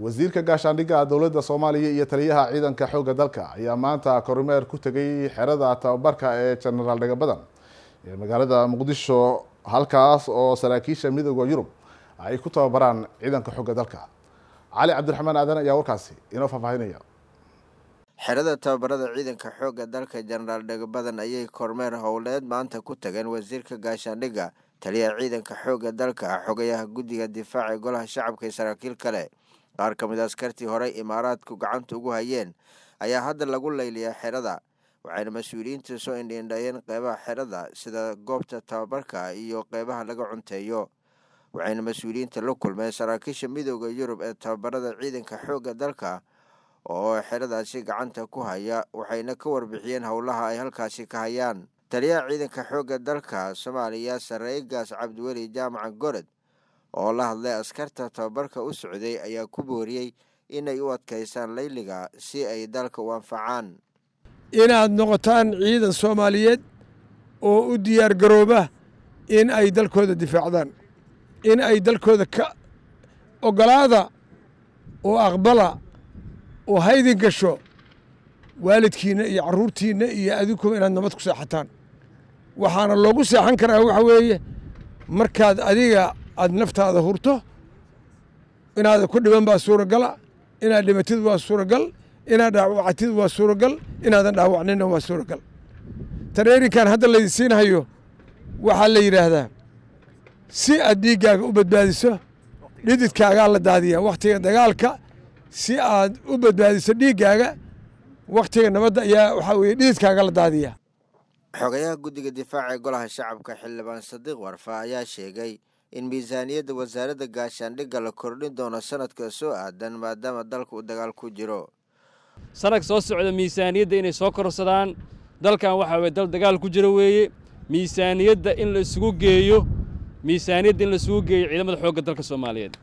wasiirka gaashaandhigga dowladda soomaaliya iyo taliyaha ciidanka xoogga dalka ayaa maanta kormeer ku tegay xerada tababarka ee jeneraal dhegabadan ee magaalada muqdisho halkaas oo saraakiisha midooda yurub ay ku tababaraan ciidanka xoogga dalka cali cabdiraxmaan aadan ayaa warkaasi inoo faahfaahinaya xerada tababarada ciidanka xoogga dalka genaraal dhagabadan ayay kormeer howleed maanta ku tageen wasiirka gaashaandhigga taliyaha ciidanka xoogga dalka xogayaha guddiga difaaca ee golaha shacabka iyo saraakiil kale qaar ka mid ah askartii horey imaaraadku gacanta ugu hayeen ayaa hadda lagu layliyaa xerada waxayna mas-uuliyiinta soo indhiindhayeen qeybaha xerada sida goobta tababarka iyo qeybaha laga cunteeyo waxayna mas-uuliyiinta la kulmeen saraakiisha midooda yurub ee tababarada ciidanka xoogga dalka oo xeradaasi gacanta ku haya waxayna ka warbixiyeen howlaha ay halkaasi ka hayaan taliyaha ciidanka xoogga dalka soomaaliya sareygaas cabdiweli jaamaca gorod oo la hadlay askarta tababarka u socday ayaa ku booriyey inay u adkaysaan layliga si ay dalka u anfacaan inaad noqotaan ciidan soomaaliyeed oo u diyaar garooba in ay dalkooda difaacdaan in ay dalkooda ka ogolaada oo aqbala oo haydin gasho waalidkiina iyo carruurtiinna iyo adinkuba inaad nabad ku seexataan waxaana loogu seexan karaa waxa weeye markaad adiga aad naftaada hurto inaada ku dhiban baa suuragala inaad dhibatid waa suuragal inaad dhaawacatid waa suuragal inaadan dhaawacnina waa suuragal tareerinkan hadda laydin laysiinhayo waxaa la yidhaahdaa si aad dhiiggaaga u badbaadiso dhididkaagaa la daadiyaa wakhtiga dagaalka si aad u badbaadiso dhiiggaaga wakhtiga nabadda ayaa waxaa weeye dhididkaaga la daadiyaa xogayaha guddiga difaaca ee golaha shacabka xildhibaan sadiiq warfa ayaa sheegay in miisaaniyadda wasaaradda gaashaandhigga la kordhin doono sanadka soo aadan maadaama dalka uu dagaal ku jiro sanadka soo socda miisaaniyadda inay soo korsadaan dalkan waxaa weye dal dagaal ku jiro weeye miisaaniyadda in la isugu geeyo miisaaniyadda in la isugu geeyo ciidamada xoogga dalka soomaaliyeed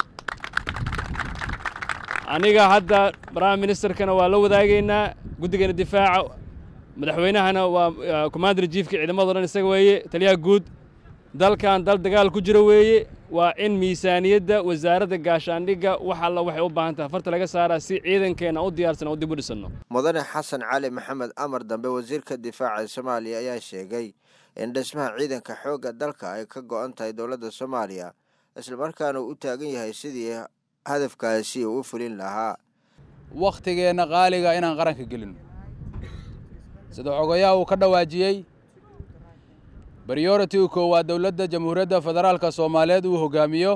aniga hadda prime ministerkana waa la wadaagaynaa guddigeena difaaca madaxweynahana waa ah, commander jiefka ciidamado dhan isaga weeye taliyaha guud dalkan dal dagaal ku jiro weeye waa in miisaaniyadda wasaaradda gaashaandhigga wax alla waxay u baahan tahay farta laga saaraa si ciidankeenna u diyaarsan oo dib u dhisanno mudane xasan cali maxamed amar dambe wasiirka difaaca soomaaliya ayaa sheegay in dhismaha ciidanka xoogga dalka ay ka go-an tahay dowladda soomaaliya islamarkaana u taagan yahay sidii hadafkaasi uu u fulin lahaa wakhtigeenna qaaliga inaan qaranka gelino sida xogayaa uu ka dhawaajiyey briority-gu waa dowladda jamhuuriyadda federaalka soomaaliyeed uu hoggaamiyo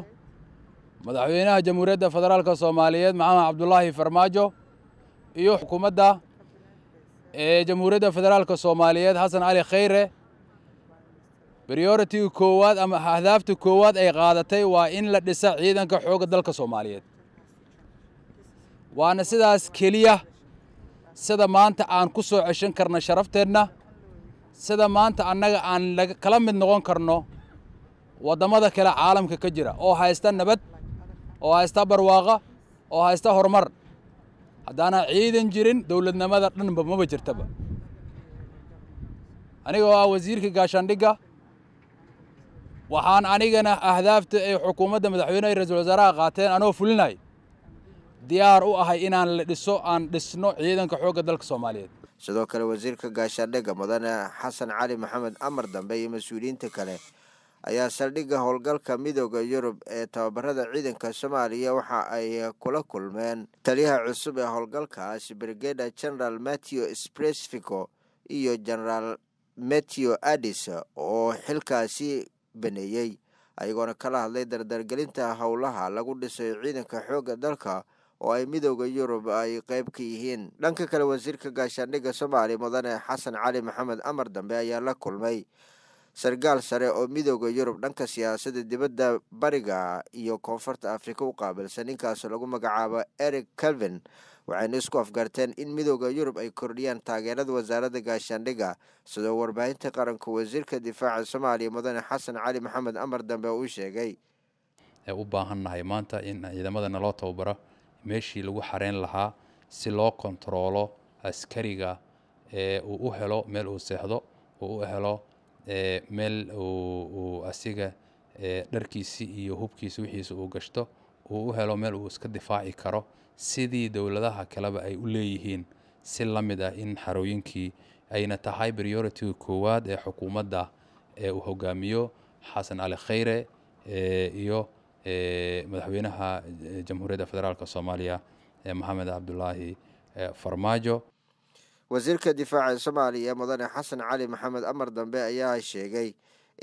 madaxweynaha jamhuuriyadda federaalka soomaaliyeed maxamed cabdulaahi farmaajo iyo xukuumadda ee jamhuuriyadda federaalka soomaaliyeed xasan cali khayre briority koowaad ama ahdaafta koowaad ay qaadatay waa in la dhisa ciidanka xoogga dalka soomaaliyeed waana sidaas keliya sida maanta aan ku soo ceshan karna sharafteenna sida maanta annaga aan kala mid noqon karno waddamada kale caalamka ka jira oo haysta nabad oo haysta barwaaqa oo haysta horumar haddaana ciidan jirin dowladnimada dhanba maba jirtaba anigoo ah wasiirka gaashaandhigga waxaan anigana ahdaafta ay xukuumadda ay ra-iisul wasaaraha qaateen anoo fulinay diyaar u ahay inaan la dhiso aan dhisno ciidanka xoogga dalka soomaaliyeed sidoo kale wasiirka gaashaandhigga mudane xasan cali maxamed amar dambe iyo mas-uuliyiinta kale ayaa saldhigga howlgalka midooda yurub ee tababarada ciidanka soomaaliya waxa ay kula kulmeen taliyaha cusub ee howlgalkaas brigada general matthew spresfico iyo generaal matteo adis oo xilkaasi baneeyey ayagoona kala hadlay dardargelinta howlaha lagu dhisay ciidanka xoogga dalka oo ay midooda yurub ay qeyb ka yihiin dhanka kale wasiirka gaashaandhigga soomaaliya mudane xasan cali maxamed amar dambe ayaa la kulmay sargaal sare oo midooda yurub dhanka siyaasada dibadda bariga iyo koonfurta afrika u qaabilsan ninkaas lagu magacaabo eric calvin waxayna isku afgarteen in midooda yurub ay kordhiyaan taageerada wasaaradda gaashaandhigga sidoo warbaahinta qaranka wasiirka difaaca soomaaliya mudane xasan cali maxamed amar dambe uu sheegay u baahannahay maanta in ciidamada naloo tababaro meeshii lagu xareyn lahaa si loo kontaroolo askariga ee uu u helo meel uu seexdo uu u helo meel uu asiga dharkiisii iyo hubkiisa wixiisa uu gashto uu u helo meel uu iska difaaci karo sidii dowladaha kaleba ay u leeyihiin si la mid ah in xarooyinkii ayna tahay prioritiga koowaad ee xukuumadda ee uu hogaamiyo xasan ali khayre iyo madaxweynaha jamhuuriyadda federaalk soomaaliya maxamed cabdulaahi farmaajo wasiirka difaaca soomaaliya mudane xasan cali maxamed amar dambe ayaa sheegay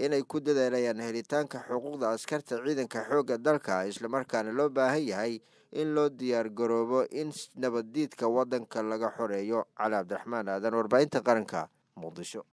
inay ku dadaalayaan helitaanka xuquuqda askarta ciidanka xoogga dalka islamarkaana loo baahan yahay in loo diyaar garoobo in nabaddiidka waddanka laga xoreeyo cali cabdiraxmaan aadan warbaahinta qaranka muqdisho